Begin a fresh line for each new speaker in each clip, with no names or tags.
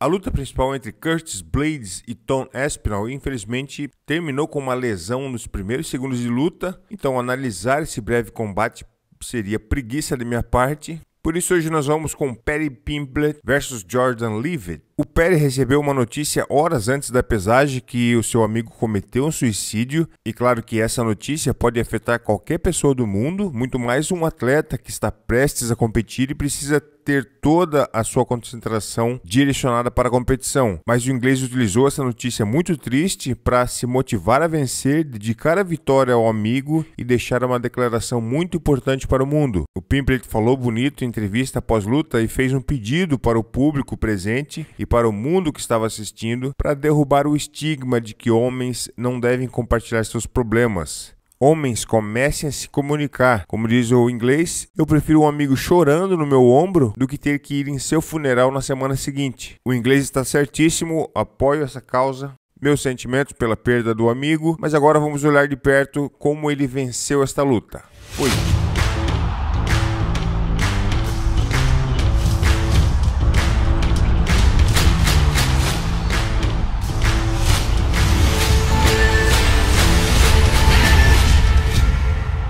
A luta principal entre Curtis Blades e Tom Aspinall, infelizmente, terminou com uma lesão nos primeiros segundos de luta, então analisar esse breve combate seria preguiça da minha parte. Por isso hoje nós vamos com Perry Pimblett versus Jordan Leavitt. O Perry recebeu uma notícia horas antes da pesagem que o seu amigo cometeu um suicídio e claro que essa notícia pode afetar qualquer pessoa do mundo, muito mais um atleta que está prestes a competir e precisa ter toda a sua concentração direcionada para a competição. Mas o inglês utilizou essa notícia muito triste para se motivar a vencer, dedicar a vitória ao amigo e deixar uma declaração muito importante para o mundo. O Pimplet falou bonito em entrevista após luta e fez um pedido para o público presente e para o mundo que estava assistindo para derrubar o estigma de que homens não devem compartilhar seus problemas homens comecem a se comunicar. Como diz o inglês, eu prefiro um amigo chorando no meu ombro do que ter que ir em seu funeral na semana seguinte. O inglês está certíssimo, apoio essa causa. Meus sentimentos pela perda do amigo, mas agora vamos olhar de perto como ele venceu esta luta. Fui!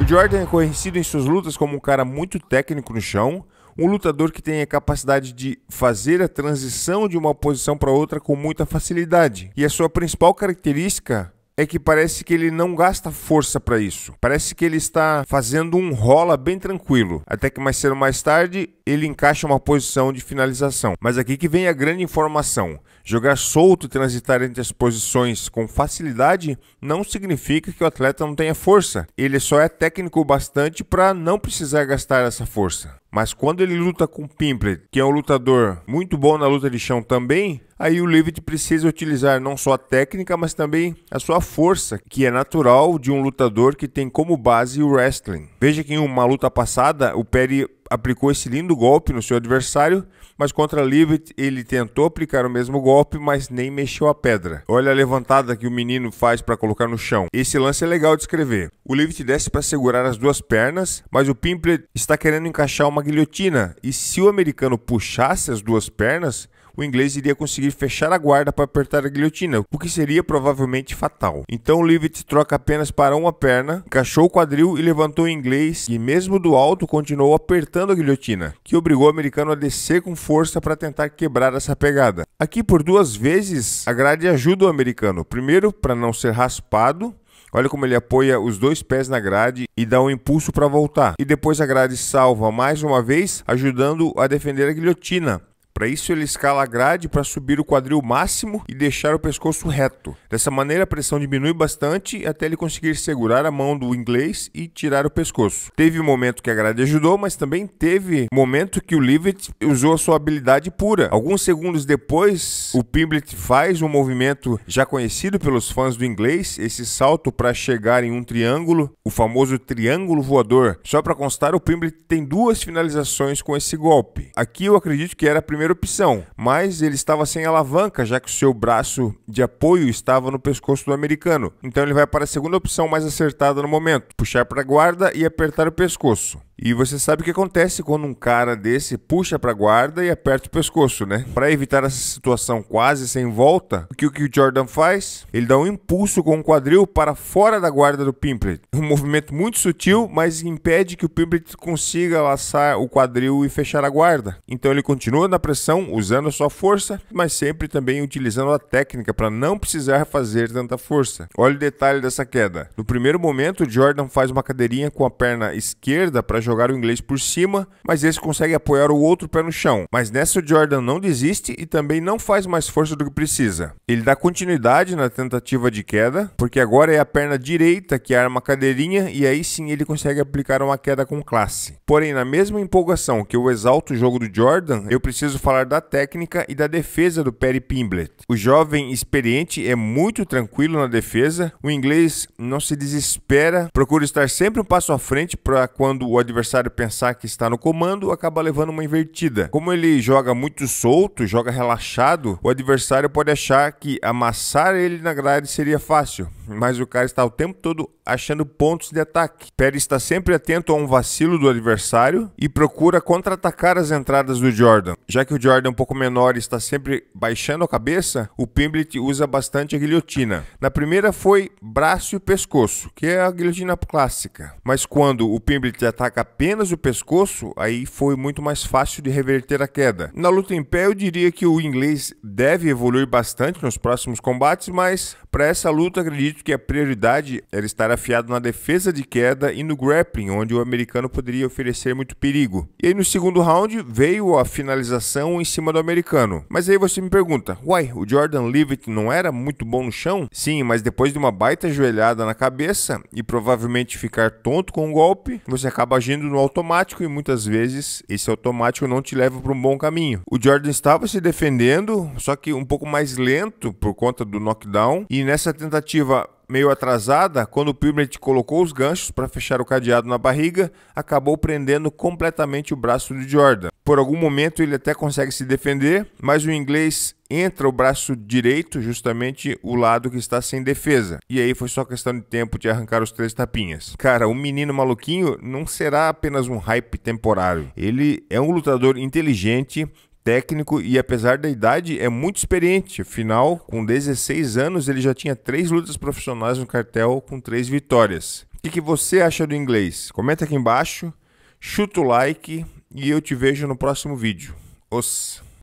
Jordan é conhecido em suas lutas como um cara muito técnico no chão, um lutador que tem a capacidade de fazer a transição de uma posição para outra com muita facilidade. E a sua principal característica é que parece que ele não gasta força para isso. Parece que ele está fazendo um rola bem tranquilo, até que mais cedo ou mais tarde ele encaixa uma posição de finalização. Mas aqui que vem a grande informação. Jogar solto e transitar entre as posições com facilidade não significa que o atleta não tenha força. Ele só é técnico bastante para não precisar gastar essa força. Mas quando ele luta com Pimplet, que é um lutador muito bom na luta de chão também, aí o Livet precisa utilizar não só a técnica, mas também a sua força, que é natural de um lutador que tem como base o wrestling. Veja que em uma luta passada, o Perry aplicou esse lindo golpe no seu adversário, mas contra Livet ele tentou aplicar o mesmo golpe, mas nem mexeu a pedra. Olha a levantada que o menino faz para colocar no chão. Esse lance é legal de escrever. O Livet desce para segurar as duas pernas, mas o Pimplet está querendo encaixar uma guilhotina, e se o americano puxasse as duas pernas, o inglês iria conseguir fechar a guarda para apertar a guilhotina, o que seria provavelmente fatal. Então Livet troca apenas para uma perna, encaixou o quadril e levantou o inglês, e mesmo do alto continuou apertando a guilhotina, que obrigou o americano a descer com força para tentar quebrar essa pegada. Aqui por duas vezes, a grade ajuda o americano, primeiro para não ser raspado, Olha como ele apoia os dois pés na grade e dá um impulso para voltar. E depois a grade salva mais uma vez, ajudando a defender a guilhotina. Para isso, ele escala a grade para subir o quadril máximo e deixar o pescoço reto. Dessa maneira, a pressão diminui bastante até ele conseguir segurar a mão do inglês e tirar o pescoço. Teve um momento que a grade ajudou, mas também teve momento que o Livet usou a sua habilidade pura. Alguns segundos depois, o Pimblet faz um movimento já conhecido pelos fãs do inglês, esse salto para chegar em um triângulo, o famoso triângulo voador. Só para constar, o Pimblet tem duas finalizações com esse golpe. Aqui eu acredito que era a primeira primeira opção, mas ele estava sem alavanca, já que o seu braço de apoio estava no pescoço do americano. Então ele vai para a segunda opção mais acertada no momento: puxar para a guarda e apertar o pescoço. E você sabe o que acontece quando um cara desse puxa para guarda e aperta o pescoço, né? Para evitar essa situação quase sem volta, o que o Jordan faz? Ele dá um impulso com o quadril para fora da guarda do Pimplet. Um movimento muito sutil, mas impede que o Pimplet consiga laçar o quadril e fechar a guarda. Então ele continua na pressão usando a sua força, mas sempre também utilizando a técnica para não precisar fazer tanta força. Olha o detalhe dessa queda. No primeiro momento, Jordan faz uma cadeirinha com a perna esquerda para jogar o inglês por cima, mas esse consegue apoiar o outro pé no chão. Mas nessa o Jordan não desiste e também não faz mais força do que precisa. Ele dá continuidade na tentativa de queda, porque agora é a perna direita que arma a cadeirinha e aí sim ele consegue aplicar uma queda com classe. Porém, na mesma empolgação que eu exalto o jogo do Jordan, eu preciso falar da técnica e da defesa do Perry Pimblett. O jovem experiente é muito tranquilo na defesa, o inglês não se desespera, procura estar sempre um passo à frente para quando o adversário adversário pensar que está no comando, acaba levando uma invertida. Como ele joga muito solto, joga relaxado, o adversário pode achar que amassar ele na grade seria fácil, mas o cara está o tempo todo achando pontos de ataque. Pérez está sempre atento a um vacilo do adversário e procura contra-atacar as entradas do Jordan. Já que o Jordan é um pouco menor e está sempre baixando a cabeça, o Pimblet usa bastante a guilhotina. Na primeira foi braço e pescoço, que é a guilhotina clássica. Mas quando o Pimblet ataca apenas o pescoço, aí foi muito mais fácil de reverter a queda. Na luta em pé, eu diria que o inglês deve evoluir bastante nos próximos combates, mas para essa luta acredito que a prioridade era estar afiado na defesa de queda e no grappling, onde o americano poderia oferecer muito perigo. E aí no segundo round veio a finalização em cima do americano. Mas aí você me pergunta, uai, o Jordan Leavitt não era muito bom no chão? Sim, mas depois de uma baita joelhada na cabeça e provavelmente ficar tonto com o um golpe, você acaba agindo agindo no automático e muitas vezes esse automático não te leva para um bom caminho. O Jordan estava se defendendo, só que um pouco mais lento por conta do knockdown, e nessa tentativa meio atrasada, quando Piblet colocou os ganchos para fechar o cadeado na barriga, acabou prendendo completamente o braço de Jordan. Por algum momento ele até consegue se defender, mas o inglês entra o braço direito, justamente o lado que está sem defesa. E aí foi só questão de tempo de arrancar os três tapinhas. Cara, o menino maluquinho não será apenas um hype temporário. Ele é um lutador inteligente técnico e, apesar da idade, é muito experiente. Afinal, com 16 anos, ele já tinha três lutas profissionais no cartel com três vitórias. O que, que você acha do inglês? Comenta aqui embaixo, chuta o like e eu te vejo no próximo vídeo. Os.